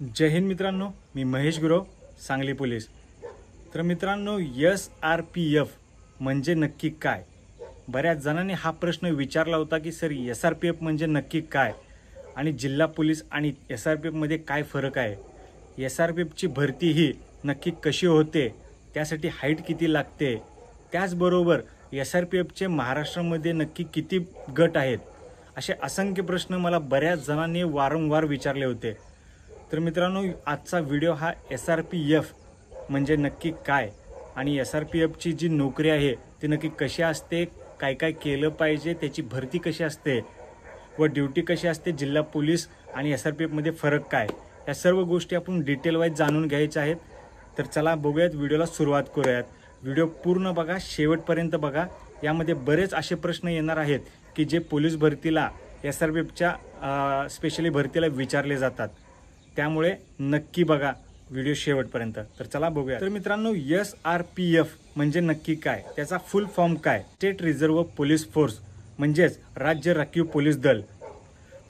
जय हिंद मित्रांनो मी महेश गुरव सांगली पोलीस तर मित्रांनो यस आर पी एफ म्हणजे नक्की काय बऱ्याच जणांनी हा प्रश्न विचारला होता की sir S R P F म्हणजे नक्की काय आणि जिल्हा पोलीस आणि एस आर पी एफमध्ये काय फरक आहे एस आर पी एफची भरती ही नक्की कशी होते त्यासाठी हाईट किती लागते त्याचबरोबर एस आर पी एफचे महाराष्ट्रामध्ये नक्की किती गट आहेत असे असंख्य प्रश्न मला बऱ्याच जणांनी वारंवार विचारले होते तर मित्रांनो आजचा व्हिडिओ हा एस आर पी एफ म्हणजे नक्की काय आणि एस आर पी एफची जी नोकरी आहे ती नक्की कशी असते काय काय केलं पाहिजे त्याची भरती कशी असते व ड्युटी कशी असते जिल्हा पोलीस आणि एस आर पी एफमध्ये फरक काय या सर्व गोष्टी आपण डिटेल वाईज जाणून घ्यायच्या आहेत तर चला बघूयात व्हिडिओला सुरुवात करूयात व्हिडिओ पूर्ण बघा शेवटपर्यंत बघा यामध्ये बरेच असे प्रश्न येणार आहेत की जे पोलीस भरतीला एस आर पी एफच्या स्पेशली भरतीला विचारले जातात त्यामुळे नक्की बघा व्हिडिओ शेवटपर्यंत तर चला बघूया तर मित्रांनो एस आर पी एफ म्हणजे नक्की काय त्याचा फुल फॉर्म काय स्टेट रिझर्व्ह पोलीस फोर्स म्हणजेच राज्य राखीव पोलीस दल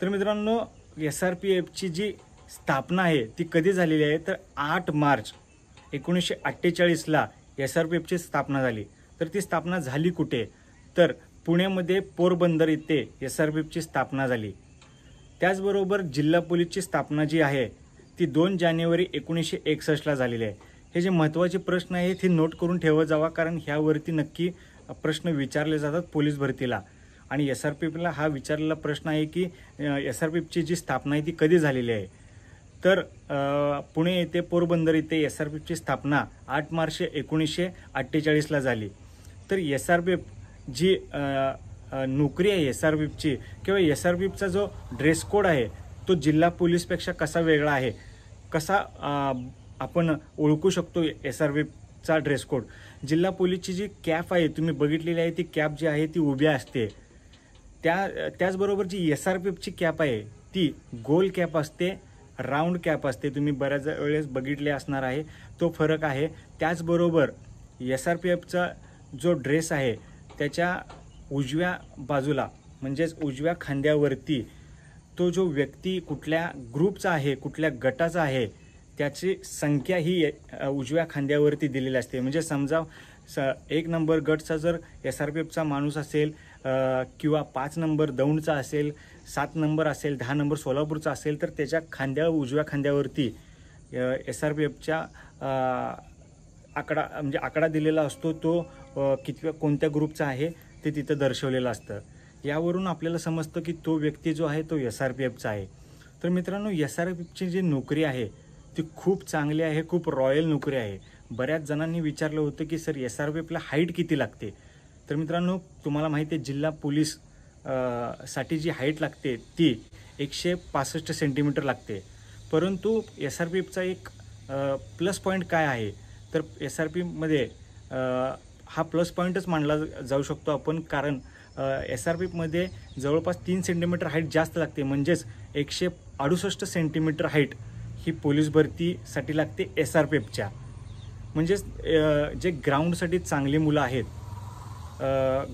तर मित्रांनो एस आर पी एफची जी स्थापना आहे ती कधी झालेली आहे तर आठ मार्च एकोणीसशे अठ्ठेचाळीसला एस आर पी एफची स्थापना झाली तर ती स्थापना झाली कुठे तर पुण्यामध्ये पोरबंदर येथे एस आर पी एफची स्थापना झाली त्याचबरोबर जिल्हा पोलीसची स्थापना जी आहे ती दोन जानेवारी एकोणीसशे एकसष्टला झालेली आहे हे जे महत्त्वाचे प्रश्न आहे ते नोट करून ठेवत जावा कारण ह्यावरती नक्की प्रश्न विचारले जातात पोलीस भरतीला आणि एस आर पी पीला हा विचारलेला प्रश्न आहे की एस आर पी पीची जी स्थापना आहे ती कधी झालेली आहे तर पुणे येथे पोरबंदर येथे एस आर पी पीची स्थापना आठ मार्च एकोणीसशे अठ्ठेचाळीसला झाली तर एस आर पी एफ जी नोकरी आहे एस आर बीपची किंवा एस आर बीपचा जो ड्रेस कोड आहे तो जिल्हा पोलीसपेक्षा कसा वेगळा आहे कसा आपण ओळखू शकतो एस आर बीपचा ड्रेस कोड जिल्हा पोलीसची जी कॅप आहे तुम्ही बघितलेली आहे ती कॅप जी आहे ती उभी असते त्या त्याचबरोबर जी एस आर बीपची कॅप आहे ती गोल कॅप असते राऊंड कॅप असते तुम्ही बऱ्याच वेळेस बघितले असणार आहे तो फरक आहे त्याचबरोबर एस आर पी एफचा जो ड्रेस आहे त्याच्या उजव्या बाजूला म्हणजेच उजव्या खांद्यावरती तो जो व्यक्ती कुठल्या ग्रुपचा आहे कुठल्या गटाचा आहे त्याची संख्या ही उजव्या खांद्यावरती दिलेली असते म्हणजे समजा स एक नंबर गटचा जर एस आर पी एफचा माणूस असेल किंवा पाच नंबर दौंडचा असेल सात नंबर असेल दहा नंबर सोलापूरचा असेल तर त्याच्या खांद्या उजव्या खांद्यावरती एस आर पी एफच्या आकडा म्हणजे आकडा दिलेला असतो तो कितव्या कोणत्या ग्रुपचा आहे ते तिथं दर्शवलेलं असतं यावरून आपल्याला समजतं की तो व्यक्ती जो आहे तो एस आर पी एफचा आहे तर मित्रांनो एस आर पी एफची जी नोकरी आहे ती खूप चांगली आहे खूप रॉयल नोकरी आहे बऱ्याच जणांनी विचारलं होतं की सर एस आर पी एफला हाईट किती लागते तर मित्रांनो तुम्हाला माहिती आहे जिल्हा पोलीस साठी जी हाईट लागते ती एकशे पासष्ट सेंटीमीटर लागते परंतु एस आर पी एफचा एक प्लस पॉईंट काय आहे तर एस आर पीमध्ये हा प्लस पॉईंटच मानला जाऊ शकतो आपण कारण एस आर पीमध्ये जवळपास तीन सेंटीमीटर हाईट जास्त लागते म्हणजेच एकशे अडुसष्ट सेंटीमीटर हाईट ही पोलीस भरतीसाठी लागते एस आर पी एफच्या म्हणजेच जे ग्राउंडसाठी चांगली मुलं आहेत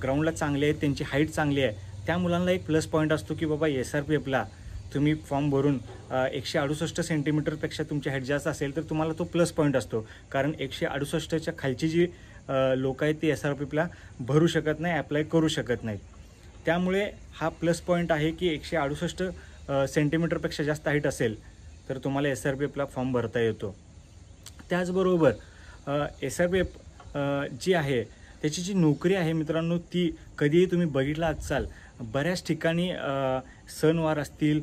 ग्राउंडला चांगले आहेत त्यांची हाईट चांगली आहे त्या मुलांना एक प्लस पॉईंट असतो की बाबा एस आर पी एफला तुम्ही फॉर्म भरून एकशे अडुसष्ट सेंटीमीटरपेक्षा तुमची हाईट जास्त असेल तर तुम्हाला तो प्लस पॉईंट असतो कारण एकशे अडुसष्टच्या खालची जी लोक आहेत ते एस आर पीला भरू शकत नाही अप्लाय करू शकत नाहीत त्यामुळे हा प्लस पॉईंट आहे की एकशे अडुसष्ट सेंटीमीटरपेक्षा जास्त हाईट असेल तर तुम्हाला एस आर पी एफला फॉर्म भरता येतो त्याचबरोबर एस आर पी एफ जी आहे त्याची जी नोकरी आहे मित्रांनो ती कधीही तुम्ही बघितला असाल बऱ्याच ठिकाणी सणवार असतील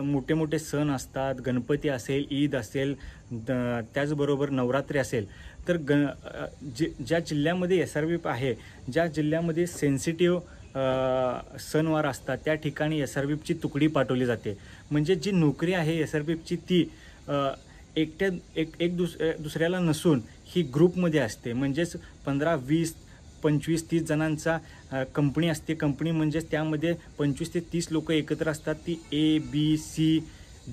मोठे मोठे सण असतात गणपती असेल ईद असेल द त्याचबरोबर नवरात्री असेल तर ग जे ज्या जिल्ह्यामध्ये एस आर बी आहे ज्या जिल्ह्यामध्ये सेन्सिटिव्ह सणवार असतात त्या ठिकाणी एस आर बीपची तुकडी पाठवली जाते म्हणजे जी नोकरी आहे एस आर बीपची ती एकट्या एक एक दुस दुसऱ्याला नसून ही ग्रुपमध्ये असते म्हणजेच पंधरा वीस पंचवीस तीस जणांचा कंपनी असते कंपनी म्हणजेच त्यामध्ये पंचवीस ते तीस लोक एकत्र असतात ती ए बी सी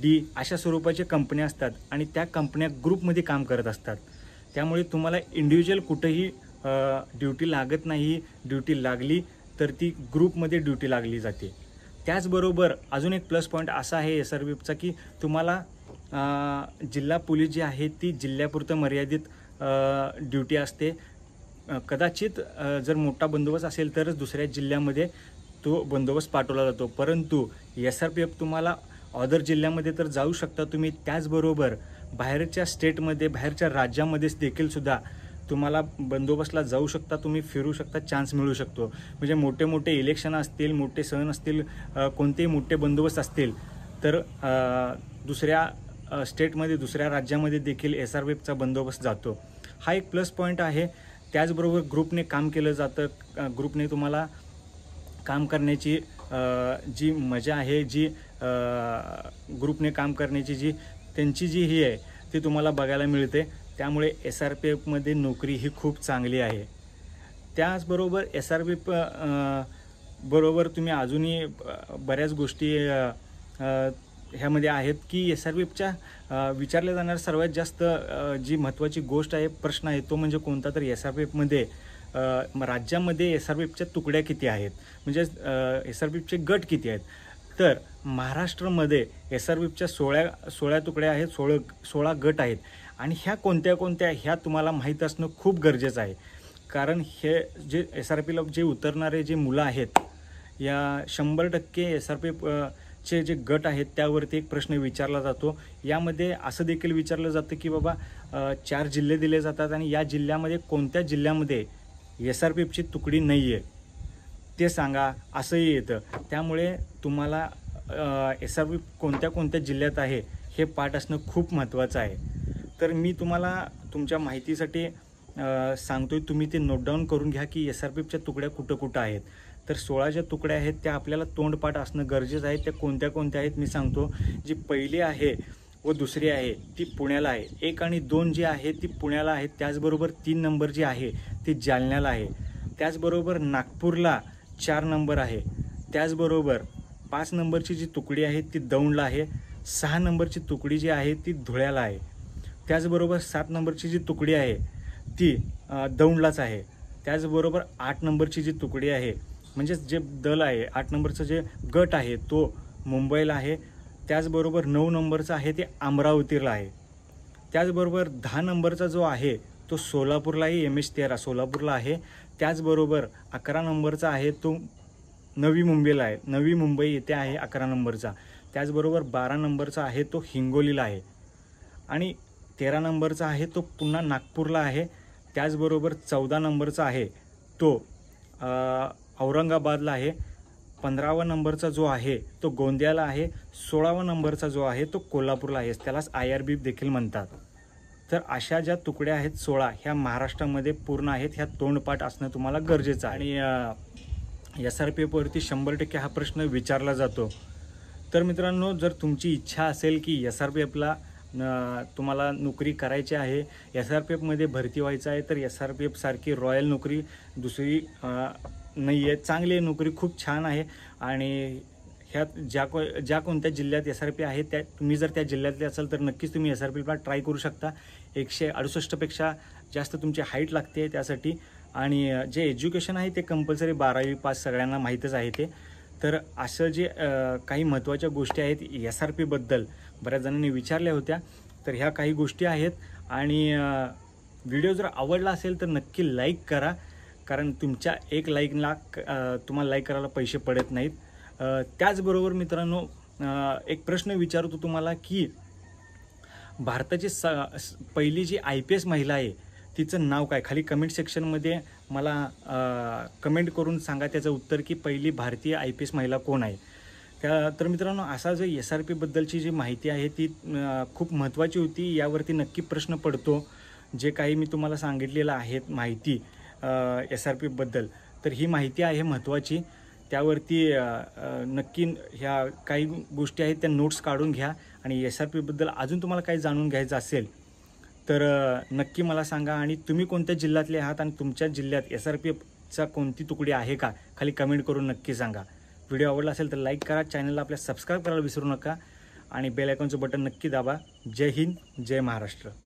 डी अशा स्वरूपाच्या कंपन्या असतात आणि त्या कंपन्या ग्रुपमध्ये काम करत असतात त्यामुळे तुम्हाला इंडिव्हिज्युअल कुठंही ड्युटी लागत नाही ड्युटी लागली तर ती ग्रुपमध्ये ड्युटी लागली जाते त्याचबरोबर अजून एक प्लस पॉईंट असा आहे एस आर बीपचा की तुम्हाला जिल्हा पोलीस जी आहे ती जिल्ह्यापुरतं मर्यादित ड्युटी असते कदाचित जर मोठा बंदोबस्त असेल तरच दुसऱ्या जिल्ह्यामध्ये तो बंदोबस्त पाठवला जातो परंतु एस आर पी एफ तुम्हाला अदर जिल्ह्यामध्ये तर जाऊ शकता तुम्ही त्याचबरोबर बाहेरच्या स्टेटमध्ये बाहेरच्या राज्यामध्येच देखील सुद्धा तुम्हाला बंदोबस्तला जाऊ शकता तुम्ही फिरू शकता चान्स मिळू शकतो म्हणजे मोठे मोठे इलेक्शन असतील मोठे सण असतील कोणतेही मोठे बंदोबस्त असतील तर दुसऱ्या स्टेटमध्ये दुसऱ्या राज्यामध्ये देखील एस आर पी एफचा बंदोबस्त जातो हा एक प्लस पॉईंट आहे त्याचबरोबर ग्रुपने काम केलं जातं ग्रुपने तुम्हाला काम करण्याची जी मजा आहे जी ग्रुपने काम करण्याची जी त्यांची जी ही आहे ती तुम्हाला बघायला मिळते त्यामुळे एस आर पी एफमध्ये नोकरी ही खूप चांगली आहे त्याचबरोबर एस आर पी बरोबर तुम्ही अजूनही बऱ्याच गोष्टी ह्यामध्ये आहेत की एस आर पीच्या विचारल्या जाणार सर्वात जास्त जी महत्त्वाची गोष्ट आहे प्रश्न आहे तो म्हणजे कोणता तर एस आर पी एफमध्ये राज्यामध्ये एस आर पी एफच्या तुकड्या किती आहेत म्हणजे एस आर पीचे गट किती आहेत तर महाराष्ट्रामध्ये एस आर पीच्या सोळ्या सोळ्या तुकड्या आहेत सोळ सोळा गट आहेत आणि ह्या कोणत्या कोणत्या ह्या तुम्हाला माहीत असणं खूप गरजेचं आहे कारण हे जे एस आर पीला जे उतरणारे जे मुलं आहेत या शंभर टक्के एस आर पी चे जे गट आहेत त्यावरती एक प्रश्न विचारला जातो यामध्ये असं देखील विचारलं जातं की बाबा चार जिल्हे दिले जातात आणि या जिल्ह्यामध्ये कोणत्या जिल्ह्यामध्ये एस आर पी तुकडी नाही आहे ते सांगा असंही येतं त्यामुळे तुम्हाला एस आर पी कोणत्या कोणत्या जिल्ह्यात आहे हे पाठ असणं खूप महत्त्वाचं आहे तर मी तुम्हाला तुमच्या माहितीसाठी सांगतोय तुम्ही ते नोटडाऊन करून घ्या की एस आर पीच्या तुकड्या कुठं कुठं आहेत तर सोळा ज्या तुकड्या आहेत त्या आपल्याला तोंडपाठ असणं गरजेचं आहे त्या कोणत्या कोणत्या आहेत मी सांगतो जी पहिली आहे व दुसरी आहे ती पुण्याला आहे एक आणि दोन जी आहे ती पुण्याला आहे त्याचबरोबर तीन नंबर जी आहे ती जालन्याला आहे त्याचबरोबर नागपूरला चार नंबर आहे त्याचबरोबर पाच नंबरची जी तुकडी आहे ती दौंडला आहे सहा नंबरची तुकडी जी आहे ती धुळ्याला आहे त्याचबरोबर सात नंबरची जी तुकडी आहे ती दौंडलाच आहे त्याचबरोबर आठ नंबरची जी तुकडी आहे म्हणजेच जे दल आहे आठ नंबरचं जे गट आहे तो मुंबईला आहे त्याचबरोबर नऊ नंबरचं आहे ते अमरावतीला आहे त्याचबरोबर दहा नंबरचा जो आहे तो सोलापूरलाही एम एच तेरा सोलापूरला आहे त्याचबरोबर अकरा नंबरचा आहे तो नवी मुंबईला आहे नवी मुंबई येथे आहे अकरा नंबरचा त्याचबरोबर बारा नंबरचा आहे तो हिंगोलीला आहे आणि तेरा नंबरचा आहे तो पुन्हा नागपूरला आहे त्याचबरोबर चौदा नंबरचा आहे तो औरंगाबादला आहे पंधरावा नंबरचा जो आहे तो गोंदियाला आहे सोळावा नंबरचा जो आहे तो कोल्हापूरला आहे त्यालाच आय आर बी देखील म्हणतात तर अशा ज्या तुकड्या आहेत सोळा ह्या महाराष्ट्रामध्ये पूर्ण आहेत ह्या तोंडपाठ असणं तुम्हाला गरजेचं आहे आणि एस आर पी एफवरती शंभर टक्के हा प्रश्न विचारला जातो तर मित्रांनो जर तुमची इच्छा असेल की एस आर पी एफला तुम्हाला नोकरी करायची आहे एस आर पी एफमध्ये भरती व्हायचं आहे तर एस आर पी एफसारखी रॉयल नोकरी दुसरी नाही आहे चांगली नोकरी खूप छान आहे आणि ह्या ज्या को ज्या कोणत्या जिल्ह्यात एस आर पी आहे त्या तुम्ही जर त्या जिल्ह्यातले असाल तर नक्कीच तुम्ही एस आर पीला ट्राय करू शकता एकशे अडुसष्टपेक्षा जास्त तुमची हाईट लागते त्यासाठी आणि जे एज्युकेशन आहे ते कंपल्सरी बारावी पास सगळ्यांना माहीतच आहे ते तर असं जे काही महत्त्वाच्या गोष्टी आहेत एस आर पीबद्दल बऱ्याच जणांनी विचारल्या होत्या तर ह्या काही गोष्टी आहेत आणि व्हिडिओ जर आवडला असेल तर नक्की लाईक करा कारण तुमच्या एक लाईकला तुम्हाला लाईक करायला पैसे पडत नाहीत त्याचबरोबर मित्रांनो एक प्रश्न विचारतो तुम्हाला की भारताची स पहिली जी आय पी एस महिला आहे तिचं नाव काय खाली कमेंट सेक्शनमध्ये मला कमेंट करून सांगा त्याचं उत्तर की पहिली भारतीय आय पी एस महिला कोण आहे त्या तर मित्रांनो असा जो एस आर पीबद्दलची जी माहिती आहे ती खूप महत्त्वाची होती यावरती नक्की प्रश्न पडतो जे काही मी तुम्हाला सांगितलेलं आहेत माहिती एस आर पीबद्दल तर ही माहिती आहे महत्त्वाची त्यावरती नक्की ह्या काही गोष्टी आहेत त्या नोट्स काढून घ्या आणि एस आर पीबद्दल अजून तुम्हाला काही जाणून घ्यायचं असेल तर नक्की मला सांगा आणि तुम्ही कोणत्या जिल्ह्यातले आहात आणि तुमच्या जिल्ह्यात एस आर पी कोणती तुकडी आहे का खाली कमेंट करून नक्की सांगा व्हिडिओ आवडला असेल तर लाईक करा चॅनलला आपल्या सबस्क्राईब करायला विसरू नका आणि बेल आयकॉनचं बटन नक्की दाबा जय हिंद जय महाराष्ट्र